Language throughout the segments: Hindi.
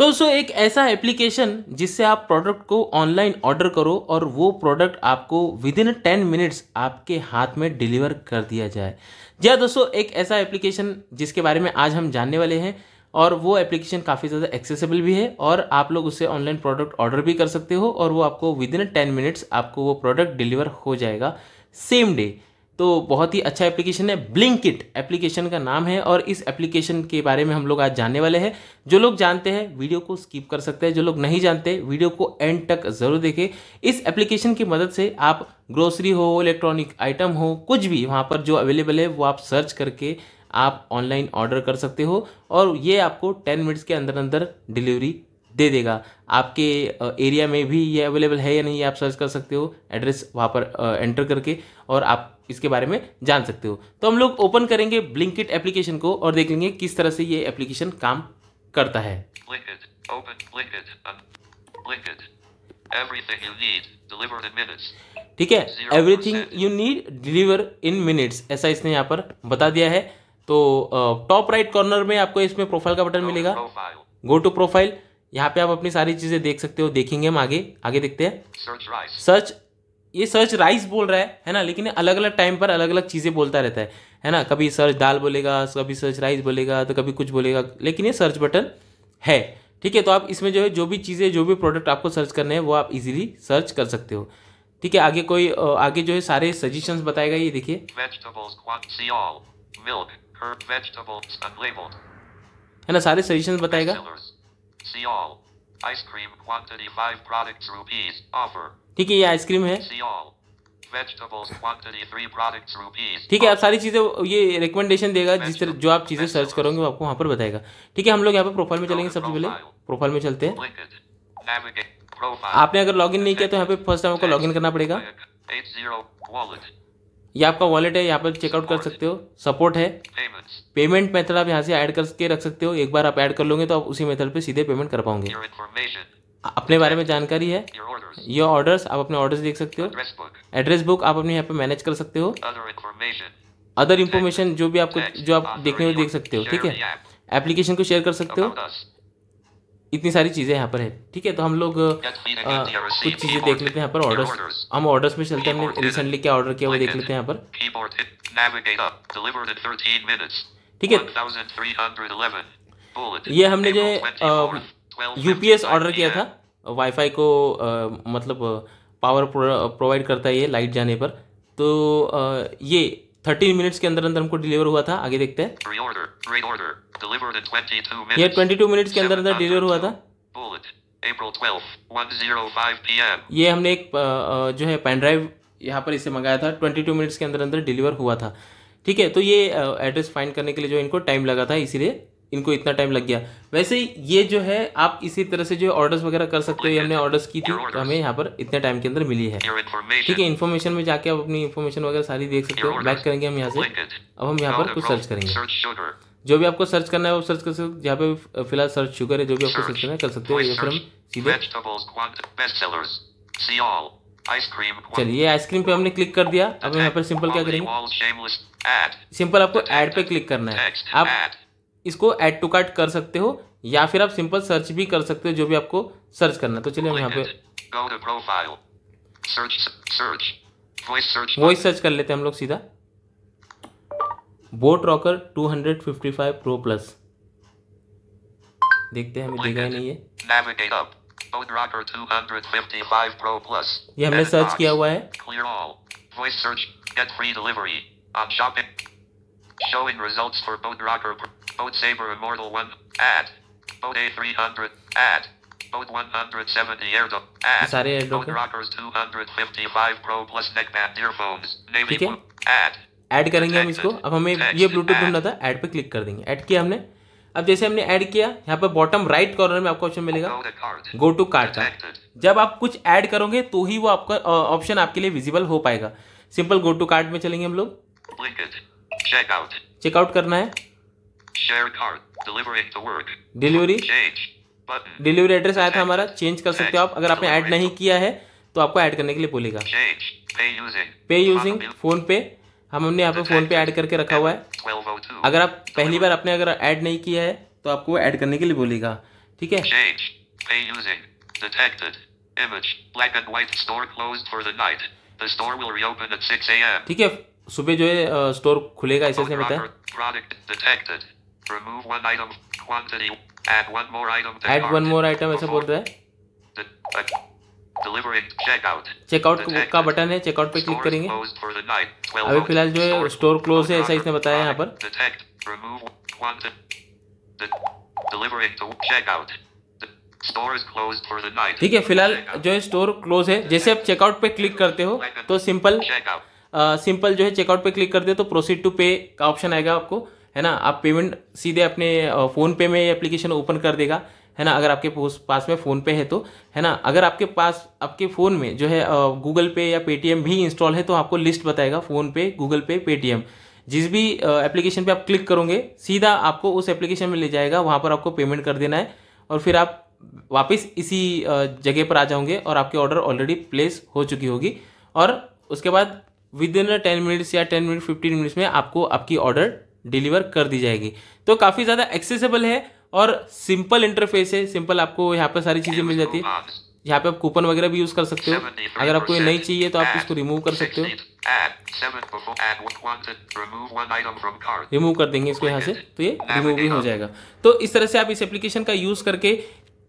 तो दोस्तों एक ऐसा एप्लीकेशन जिससे आप प्रोडक्ट को ऑनलाइन ऑर्डर करो और वो प्रोडक्ट आपको विद इन टेन मिनट्स आपके हाथ में डिलीवर कर दिया जाए जी हाँ दोस्तों एक ऐसा एप्लीकेशन जिसके बारे में आज हम जानने वाले हैं और वो एप्लीकेशन काफ़ी ज़्यादा एक्सेसिबल भी है और आप लोग उससे ऑनलाइन प्रोडक्ट ऑर्डर भी कर सकते हो और वो आपको विद इन टेन मिनट्स आपको वो प्रोडक्ट डिलीवर हो जाएगा सेम डे तो बहुत ही अच्छा एप्लीकेशन है ब्लिंकिट एप्लीकेशन का नाम है और इस एप्लीकेशन के बारे में हम लोग आज जानने वाले हैं जो लोग जानते हैं वीडियो को स्किप कर सकते हैं जो लोग नहीं जानते वीडियो को एंड तक ज़रूर देखें इस एप्लीकेशन की मदद से आप ग्रोसरी हो इलेक्ट्रॉनिक आइटम हो कुछ भी वहाँ पर जो अवेलेबल है वो आप सर्च करके आप ऑनलाइन ऑर्डर कर सकते हो और ये आपको टेन मिनट्स के अंदर अंदर डिलीवरी दे देगा आपके एरिया में भी ये अवेलेबल है या नहीं आप सर्च कर सकते हो एड्रेस वहाँ पर एंटर करके और आप इसके बारे में जान सकते हो तो हम लोग ओपन करेंगे ब्लिंकिट एप्लीकेशन को और देख लेंगे किस तरह से ये एप्लीकेशन काम करता है uh, ठीक है everything you need deliver in minutes ऐसा इसने यहाँ पर बता दिया है तो टॉप राइट कॉर्नर में आपको इसमें प्रोफाइल का बटन मिलेगा गो टू प्रोफाइल यहाँ पे आप अपनी सारी चीज़ें देख सकते हो देखेंगे हम आगे आगे देखते हैं सर्च ये सर्च राइस बोल रहा है है ना लेकिन अलग अलग टाइम पर अलग अलग चीज़ें बोलता रहता है है ना कभी सर्च दाल बोलेगा कभी सर्च राइस बोलेगा तो कभी कुछ बोलेगा लेकिन ये सर्च बटन है ठीक है तो आप इसमें जो है जो भी चीज़ें जो भी प्रोडक्ट आपको सर्च करने हैं वो आप इजीली सर्च कर सकते हो ठीक है आगे कोई आगे जो है सारे सजेशन बताएगा ये देखिए है ना सारे सजेशन बताएगा See all. Ice cream quantity five products rupees. Offer. ठीक है ये आइसक्रीम है See all. Vegetables quantity three products rupees. ठीक है आप सारी चीज़ें ये रिकमेंडेशन देगा जिस तरह जो आप चीज़ें सर्च करोगे वो आपको वहां पर बताएगा ठीक है हम लोग यहाँ पर प्रोफाइल में चलेंगे सबसे पहले प्रोफाइल में चलते हैं आपने अगर लॉगिन नहीं किया तो यहाँ पे फर्स्ट टाइम आपको लॉगिन करना पड़ेगा ये आपका वॉलेट है यहाँ पर चेकआउट कर सकते हो सपोर्ट है पेमेंट मेथड आप यहाँ से ऐड करके रख सकते हो एक बार आप ऐड कर लोगे तो आप उसी मेथड पे सीधे पेमेंट कर पाओगे अपने बारे में जानकारी है ये ऑर्डर्स आप अपने ऑर्डर्स देख सकते हो एड्रेस बुक आप अपने यहाँ पे मैनेज कर सकते हो अदर इन्फॉर्मेशन जो भी आपको जो आप देखने में देख सकते हो ठीक है एप्लीकेशन को शेयर कर सकते हो इतनी सारी चीज़ें यहाँ पर है ठीक है तो हम लोग आ, कुछ चीज़ें देख लेते हैं यहाँ पर ऑर्डर्स हम ऑर्डर्स में चलते हैं हमने रिसेंटली क्या ऑर्डर किया वो देख लेते हैं यहाँ पर ठीक है ये हमने जो यू यूपीएस ऑर्डर किया था वाईफाई को आ, मतलब पावर प्रोवाइड करता है ये लाइट जाने पर तो आ, ये थर्टी मिनट्स के अंदर अंदर हमको डिलीवर हुआ था आगे देखते हैं ये ट्वेंटी टू मिनट्स के अंदर अंदर डिलीवर हुआ था April 12, PM. ये हमने एक जो है पेन ड्राइव यहाँ पर इसे मंगाया था 22 मिनट्स के अंदर अंदर डिलीवर हुआ था ठीक है तो ये एड्रेस फाइंड करने के लिए जो इनको टाइम लगा था इसीलिए इनको इतना टाइम लग गया वैसे ही ये जो है आप इसी तरह से जो ऑर्डर्स वगैरह कर सकते हो हमने ऑर्डर्स की थी तो हमें यहाँ पर इतने टाइम के अंदर मिली है ठीक है इन्फॉर्मेशन में जाके आप अपनी इन्फॉर्मेशन वगैरह सारी देख सकते हो बैक करेंगे हम यहाँ से अब हम यहाँ पर कुछ सर्च करेंगे जो भी आपको सर्च करना है वो सर्च कर सकते हो यहाँ पे फिलहाल सर्च शुगर है जो भी आपको सर्च करना है कर सकते हो या फिर हम सीधे चलिए आइसक्रीम पे हमने क्लिक कर दिया अब यहाँ पर सिंपल क्या करेंगे सिंपल आपको एड पे क्लिक करना है आप इसको ऐड टू कार्ट कर सकते हो या फिर आप सिंपल सर्च भी कर सकते हो जो भी आपको सर्च करना है तो चलिए हम यहाँ पे वॉइस सर्च कर लेते हैं हम लोग सीधा बोट रॉकर 255 प्रो प्लस देखते हैं हमें दिखा ही नहीं है ये हमने सर्च किया हुआ है Voice search, get free delivery. On shopping. Showing results for Boat Rocker. Boat Saber Immortal 1. Add. Boat A300. Add. Boat 170 air dump. Add. सारे Boat Rockers 255 Pro plus neckband earphones. Navy blue. Add. Add करेंगे हम इसको अब हमें ये ब्लूटूथ ढूंढना था ऐड पे क्लिक कर देंगे ऐड किया हमने अब जैसे हमने ऐड किया यहाँ पे बॉटम राइट कॉर्नर में आपको ऑप्शन मिलेगा गो टू कार्ड का जब आप कुछ ऐड करोगे तो ही वो आपका ऑप्शन आपके लिए विजिबल हो पाएगा सिंपल गो टू कार्ड में चलेंगे हम लोग चेकआउट करना है Delivery to delivery Delivery. Change. Delivery Delivery address आया था हमारा चेंज कर सकते हो आप अगर आपने add नहीं किया है तो आपको ऐड करने के लिए बोलेगा Pay using. Phone पे हम हमने यहाँ पे phone पे add करके रखा हुआ है अगर आप पहली बार आपने अगर add नहीं किया है तो आपको ऐड करने के लिए बोलेगा ठीक है ठीक है सुबह जो है स्टोर खुलेगा ऐसे बताया remove one item quantity add one more item to add cart. one more item ऐसा बोल रहा है चेकआउट uh, का बटन है चेकआउट पे क्लिक करेंगे अभी फिलहाल जो है स्टोर क्लोज है ऐसा इसने बताया यहाँ पर ठीक है फिलहाल जो है स्टोर क्लोज है जैसे आप चेकआउट पे क्लिक तो uh, करते हो तो सिंपल सिंपल जो है चेकआउट पे क्लिक करते हो तो प्रोसीड टू पे का ऑप्शन आएगा आपको है ना आप पेमेंट सीधे अपने फ़ोन पे में एप्लीकेशन ओपन कर देगा है ना अगर आपके पास में फ़ोन पे है तो है ना अगर आपके पास आपके फ़ोन में जो है गूगल पे या पेटीएम भी इंस्टॉल है तो आपको लिस्ट बताएगा फ़ोन पे गूगल पे पेटीएम जिस भी एप्लीकेशन पे आप क्लिक करोगे सीधा आपको उस एप्लीकेशन में ले जाएगा वहाँ पर आपको पेमेंट कर देना है और फिर आप वापस इसी जगह पर आ जाओगे और आपके ऑर्डर ऑलरेडी प्लेस हो चुकी होगी और उसके बाद विद इन टेन मिनट्स या टेन मिनट फिफ्टीन मिनट्स में आपको आपकी ऑर्डर डिलीवर कर दी जाएगी तो काफ़ी ज़्यादा एक्सेसिबल है और सिंपल इंटरफेस है सिंपल आपको यहाँ पर सारी चीज़ें मिल जाती है यहाँ पे आप कूपन वगैरह भी यूज़ कर सकते हो अगर आपको ये नहीं चाहिए तो आप इसको रिमूव कर सकते हो रिमूव कर देंगे इसको यहाँ से तो ये रिमूव भी हो जाएगा तो इस तरह से आप इस एप्लीकेशन का यूज़ करके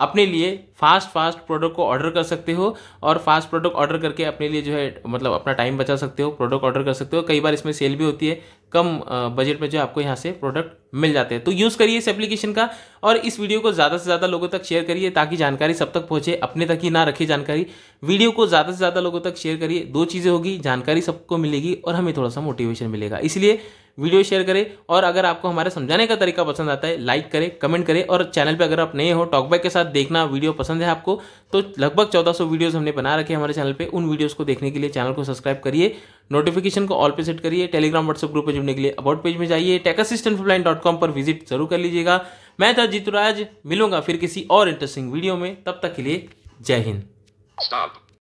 अपने लिए फास्ट फास्ट प्रोडक्ट को ऑर्डर कर सकते हो और फास्ट प्रोडक्ट ऑर्डर करके अपने लिए जो है मतलब अपना टाइम बचा सकते हो प्रोडक्ट ऑर्डर कर सकते हो कई बार इसमें सेल भी होती है कम बजट में जो आपको यहाँ से प्रोडक्ट मिल जाते हैं तो यूज़ करिए इस एप्लीकेशन का और इस वीडियो को ज़्यादा से ज़्यादा लोगों तक शेयर करिए ताकि जानकारी सब तक पहुँचे अपने तक ही ना रखे जानकारी वीडियो को ज़्यादा से ज़्यादा लोगों तक शेयर करिए दो चीज़ें होगी जानकारी सबको मिलेगी और हमें थोड़ा सा मोटिवेशन मिलेगा इसलिए वीडियो शेयर करें और अगर आपको हमारे समझाने का तरीका पसंद आता है लाइक करें कमेंट करें और चैनल पर अगर आप नए हो टॉकबैक के साथ देखना वीडियो पसंद है आपको तो लगभग चौदह वीडियोस हमने बना रखे हमारे चैनल पर उन वीडियोज़ को देखने के लिए चैनल को सब्सक्राइब करिए नोटिफिकेशन को ऑल पे सेट करिए टेलीग्राम व्हाट्सएप ग्रुप पर जुड़ने के लिए अबाउट पेज में जाइए टेक असिस्टेंट डॉट कॉम पर विजिट जरूर कर लीजिएगा मैं था जीतुराज मिलूंगा फिर किसी और इंटरेस्टिंग वीडियो में तब तक के लिए जय हिंद